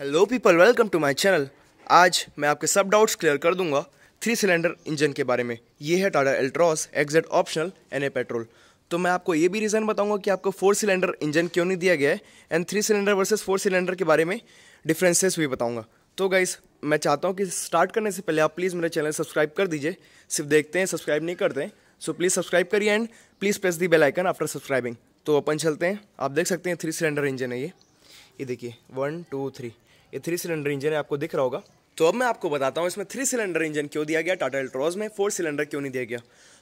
hello people welcome to my channel आज मैं आपके सब डाउट्स क्लियर कर दूंगा थ्री सिलेंडर इंजन के बारे में ये है Tata Altroz X Z optional N A petrol तो मैं आपको ये भी रीज़न बताऊंगा कि आपको फोर सिलेंडर इंजन क्यों नहीं दिया गया है and three cylinder versus four cylinder के बारे में डिफ्रेंसेस भी बताऊँगा तो गाइस मैं चाहता हूँ कि स्टार्ट करने से पहले आप प्लीज़ मेरे चैनल सब्सक्राइब कर दीजिए सिर्फ देखते हैं सब्सक्राइब नहीं करते हैं सो प्लीज़ सब्सक्राइब करिए and please press the bell icon after subscribing तो अपन चलते हैं आप देख सकते हैं थ्री सिलेंडर इंजन है ये ये देखिए वन टू थ्री ये थ्री सिलेंडर इंजन है आपको दिख रहा होगा तो अब मैं आपको बताता हूँ इसमें थ्री सिलेंडर इंजन क्यों दिया गया टाटा एल्ट्रोज में फोर सिलेंडर क्यों नहीं दिया गया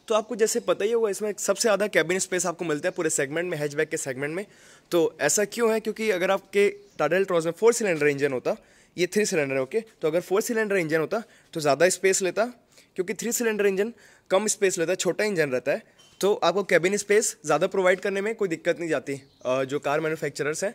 तो आपको जैसे पता ही होगा इसमें सबसे ज़्यादा कैबिन स्पेस आपको मिलता है पूरे सेगमेंट में हैचबैक के सेगमेंट में तो ऐसा क्यों है क्योंकि अगर आपके टाटा एल्ट्रोज में फोर सिलेंडर इंजन होता ये थ्री सिलेंडर ओके तो अगर फोर सिलेंडर इंजन होता तो ज़्यादा स्पेस लेता क्योंकि थ्री सिलेंडर इंजन कम स्पेस लेता है छोटा इंजन रहता है तो आपको कैबिन स्पेस ज़्यादा प्रोवाइड करने में कोई दिक्कत नहीं जाती जो कार मैन्युफैक्चरर्स हैं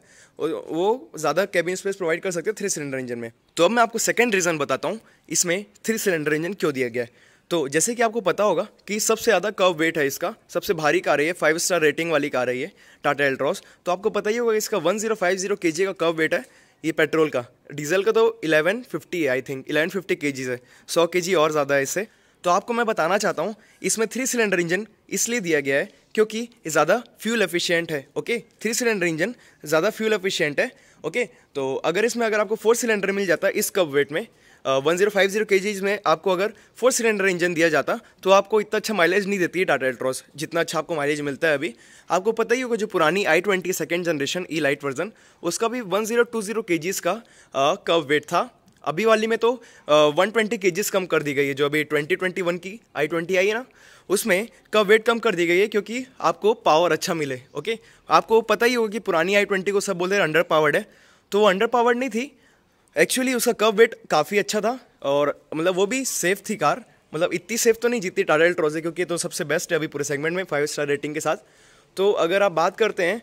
वो ज़्यादा कैबिन स्पेस प्रोवाइड कर सकते हैं थ्री सिलेंडर इंजन में तो अब मैं आपको सेकेंड रीज़न बताता हूँ इसमें थ्री सिलेंडर इंजन क्यों दिया गया है तो जैसे कि आपको पता होगा कि सबसे ज़्यादा कव वेट है इसका सबसे भारी कार है फाइव स्टार रेटिंग वाली कार है ये टाटा एल्ट्रॉस तो आपको पता ही होगा इसका वन जीरो फाइव जीरो के जी का कव वेट है ये पेट्रोल का डीजल का तो इलेवन फिफ्टी है आई थिंक इलेवन फिफ्टी के जीज है सौ के जी और ज़्यादा है इससे तो आपको मैं बताना चाहता हूँ इसमें थ्री सिलेंडर इंजन इसलिए दिया गया है क्योंकि ज़्यादा फ्यूल एफिशिएंट है ओके थ्री सिलेंडर इंजन ज़्यादा फ्यूल एफिशिएंट है ओके तो अगर इसमें अगर आपको फोर सिलेंडर मिल जाता इस कब वेट में वन जीरो फाइव जीरो के जीज में आपको अगर फोर सिलेंडर इंजन दिया जाता तो आपको इतना अच्छा माइलेज नहीं देती है टाटा एल्ट्रॉस जितना अच्छा आपको माइलेज मिलता है अभी आपको पता ही होगा जो पुरानी I twenty second generation elite version उसका भी वन जीरो टू जीरो के जीज का कव वेट था अभी वाली में तो वन ट्वेंटी के कम कर दी गई है जो अभी ट्वेंटी ट्वेंटी वन की आई ट्वेंटी आई है ना उसमें का वेट कम कर दी गई है क्योंकि आपको पावर अच्छा मिले ओके आपको पता ही होगा कि पुरानी आई ट्वेंटी को सब बोल रहे हैं अंडर पावर्ड है तो वो अंडर पावर्ड नहीं थी एक्चुअली उसका कब वेट काफ़ी अच्छा था और मतलब वो भी सेफ थी कार मतलब इतनी सेफ तो नहीं जितनी टाटा एल्ट्रोज है क्योंकि तो सबसे बेस्ट है अभी पूरे सेगमेंट में फाइव स्टार रेटिंग के साथ तो अगर आप बात करते हैं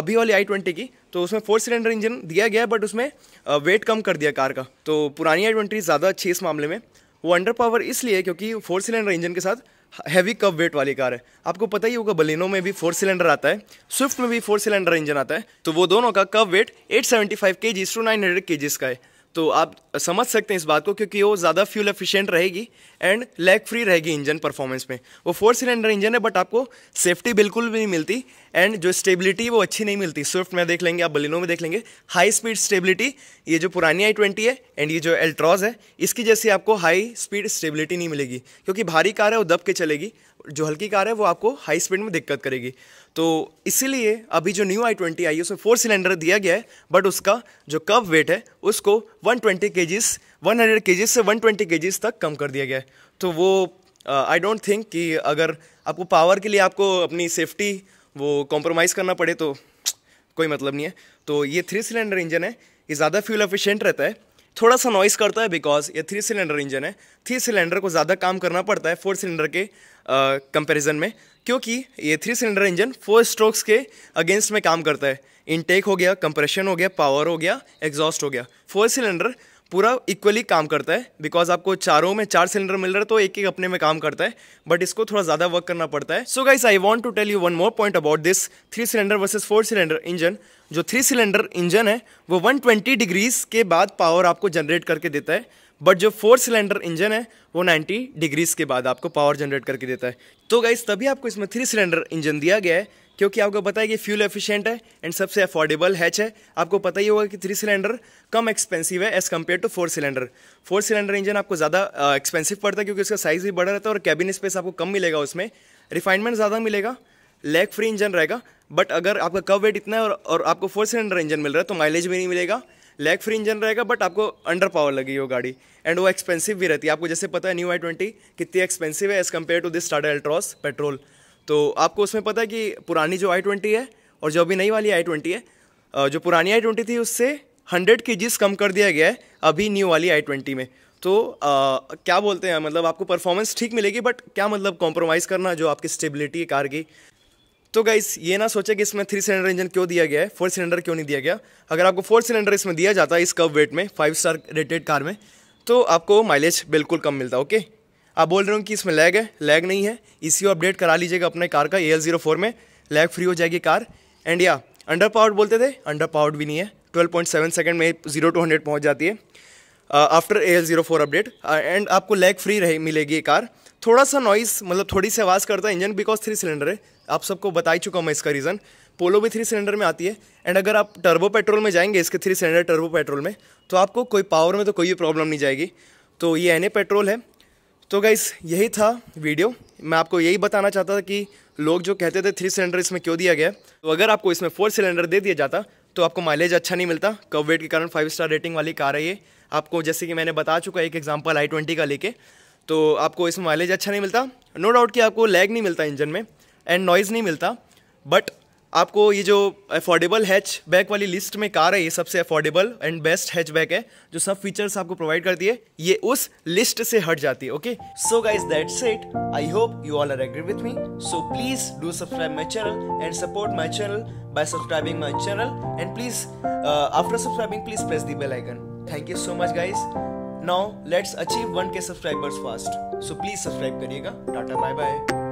अभी वाली आई ट्वेंटी की तो उसमें फोर सिलेंडर इंजन दिया गया बट उसमें वेट uh, कम कर दिया कार का तो पुरानी एडवेंट्री ज़्यादा अच्छी इस मामले में वो अंडर पावर इसलिए क्योंकि फोर सिलेंडर इंजन के साथ हैवी कप वेट वाली कार है आपको पता ही होगा बलिनो में भी फोर सिलेंडर आता है स्विफ्ट में भी फोर सिलेंडर इंजन आता है तो वो दोनों का कब वेट 875 सेवेंटी फाइव के जीज टू नाइन हंड्रेड के जीज का है तो आप समझ सकते हैं इस बात को क्योंकि वो ज़्यादा फ्यूल एफिशिएंट रहेगी एंड लैग फ्री रहेगी इंजन परफॉर्मेंस में वो फोर सिलेंडर इंजन है बट आपको सेफ्टी बिल्कुल भी नहीं मिलती एंड जो स्टेबिलिटी वो अच्छी नहीं मिलती स्विफ्ट में देख लेंगे आप बलिनो में देख लेंगे हाई स्पीड स्टेबिलिटी ये जो पुरानी आई ट्वेंटी है एंड ये जो एल्ट्रॉज है इसकी जैसी आपको हाई स्पीड स्टेबिलिटी नहीं मिलेगी क्योंकि भारी कार है वो दब के चलेगी जो हल्की कार है वो आपको हाई स्पीड में दिक्कत करेगी तो इसीलिए अभी जो न्यू आई ट्वेंटी आई है उसमें फोर सिलेंडर दिया गया है बट उसका जो कब वेट है उसको वन ट्वेंटी के जीज वन हंड्रेड के जीज से वन ट्वेंटी के जीज तक कम कर दिया गया है तो वो आई डोंट थिंक कि अगर आपको पावर के लिए आपको अपनी सेफ्टी वो कॉम्प्रोमाइज़ करना पड़े तो कोई मतलब नहीं है तो ये थ्री सिलेंडर इंजन है ये ज़्यादा फ्यूल एफिशिएंट रहता है थोड़ा सा नॉइस करता है बिकॉज ये थ्री सिलेंडर इंजन है थ्री सिलेंडर को ज़्यादा काम करना पड़ता है फोर सिलेंडर के कंपैरिजन में क्योंकि ये three cylinder engine four strokes के अगेंस्ट में काम करता है इनटेक हो गया कंप्रेशन हो गया पावर हो गया एग्जॉस्ट हो गया फोर सिलेंडर पूरा इक्वली काम करता है बिकॉज आपको चारों में चार सिलेंडर मिल रहा है तो एक एक अपने में काम करता है बट इसको थोड़ा ज़्यादा वर्क करना पड़ता है so guys I want to tell you one more point about this three cylinder versus four cylinder engine जो थ्री सिलेंडर इंजन है वो 120 डिग्रीज के बाद पावर आपको जनरेट करके देता है बट जो फोर सिलेंडर इंजन है वो 90 डिग्रीज़ के बाद आपको पावर जनरेट करके देता है तो गाइस तभी आपको इसमें थ्री सिलेंडर इंजन दिया गया है क्योंकि आपको पता है कि फ्यूल एफिशिएंट है एंड सबसे अफोर्डेबल हैच है आपको पता ही होगा कि थ्री सिलेंडर कम एक्सपेंसिव है as compare to four cylinder four cylinder engine आपको ज़्यादा एक्सपेंसिव पड़ता है क्योंकि उसका साइज़ भी बड़ा रहता है और कैबिन स्पेस आपको कम मिलेगा उसमें रिफाइनमेंट ज़्यादा मिलेगा लेग फ्री इंजन रहेगा बट अगर आपका कव वेट इतना है और, और आपको फोर सिलेंडर इंजन मिल रहा है तो माइलेज भी नहीं मिलेगा लेग फ्री इंजन रहेगा बट आपको अंडर पावर लगी हो गाड़ी एंड वो एक्सपेंसिव भी रहती है आपको जैसे पता है न्यू आई ट्वेंटी कितनी एक्सपेंसिव है as compare to this Tata Altroz petrol तो आपको उसमें पता है कि पुरानी जो आई ट्वेंटी है और जो अभी नई वाली आई ट्वेंटी है जो पुरानी आई ट्वेंटी थी उससे हंड्रेड के जीज कम कर दिया गया है अभी न्यू वाली आई ट्वेंटी में तो आ, क्या बोलते हैं मतलब आपको परफॉर्मेंस ठीक मिलेगी बट क्या मतलब कॉम्प्रोमाइज़ करना जो आपकी स्टेबिलिटी कार की तो गाइस ये ना सोचे कि इसमें थ्री सिलेंडर इंजन क्यों दिया गया है फोर सिलेंडर क्यों नहीं दिया गया अगर आपको फोर सिलेंडर इसमें दिया जाता है इस कब वेट में फाइव स्टार रेटेड कार में तो आपको माइलेज बिल्कुल कम मिलता ओके आप बोल रहे हो कि इसमें लैग है लैग नहीं है इसी अपडेट करा लीजिएगा अपने कार का ए एल जीरो फोर में लैग फ्री हो जाएगी कार एंड या अंडर पावर्ड बोलते थे अंडर पावर्ड भी नहीं है ट्वेल्व पॉइंट सेवन सेकेंड में जीरो टू हंड्रेड पहुँच जाती है after A L zero four update and आपको लैग फ्री रहे मिलेगी ये कार थोड़ा सा नॉइस मतलब थोड़ी सी आवाज़ करता है इंजन बिकॉज थ्री सिलेंडर है आप सबको बता ही चुका हूँ मैं इसका रीज़न पोलो भी थ्री सिलेंडर में आती है एंड अगर आप टर्बो पेट्रोल में जाएंगे इसके थ्री सिलेंडर टर्बो पेट्रोल में तो आपको कोई पावर में तो कोई भी प्रॉब्लम नहीं जाएगी तो ये एन पेट्रोल है तो गाइस यही था वीडियो मैं आपको यही बताना चाहता था कि लोग जो कहते थे थ्री सिलेंडर इसमें क्यों दिया गया तो अगर आपको इसमें फोर सिलेंडर दे दिया जाता तो आपको माइलेज अच्छा नहीं मिलता कब वेट के कारण फाइव स्टार रेटिंग वाली कार है ये आपको जैसे कि मैंने बता चुका एक एग्जाम्पल आई ट्वेंटी का लेके तो आपको इसमें माइलेज अच्छा नहीं मिलता नो डाउट कि आपको लैग नहीं मिलता इंजन में एंड नॉइज़ नहीं मिलता बट आपको ये जो अफोर्डेबल हैच बैक वाली लिस्ट में कार है ये सबसे affordable and best hatchback है जो सब फीचर्स आपको प्रोवाइड करती है ये उस लिस्ट से हट जाती है okay so guys that's it I hope you all are agree with me so please do subscribe my channel and support my channel by subscribing my channel and please after subscribing please press the bell icon thank you so much guys now let's achieve one K subscribers fast so please subscribe करिएगा tata bye bye